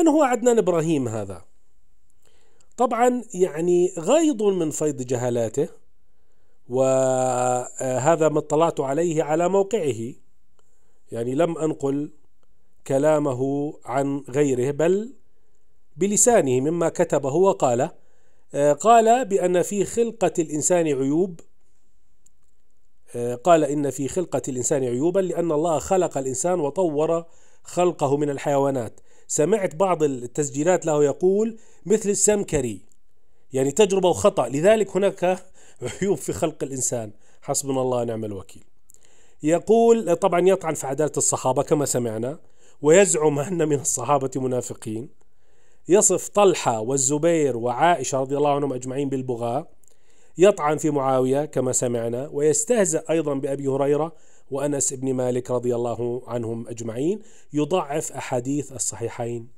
من هو عدنان إبراهيم هذا؟ طبعا يعني غيض من فيض جهالاته وهذا آه، ما اطلعت عليه على موقعه يعني لم أنقل كلامه عن غيره بل بلسانه مما كتبه وقال آه، قال بأن في خلقة الإنسان عيوب آه، قال إن في خلقة الإنسان عيوبا لأن الله خلق الإنسان وطور خلقه من الحيوانات سمعت بعض التسجيلات له يقول مثل السمكري يعني تجربة وخطأ لذلك هناك عيوب في خلق الإنسان حسبنا الله ونعم الوكيل يقول طبعا يطعن في عدالة الصحابة كما سمعنا ويزعم أن من الصحابة منافقين يصف طلحة والزبير وعائشة رضي الله عنهم أجمعين بالبغاء يطعن في معاوية كما سمعنا ويستهزأ أيضا بأبي هريرة وأنس بن مالك رضي الله عنهم أجمعين يضعف أحاديث الصحيحين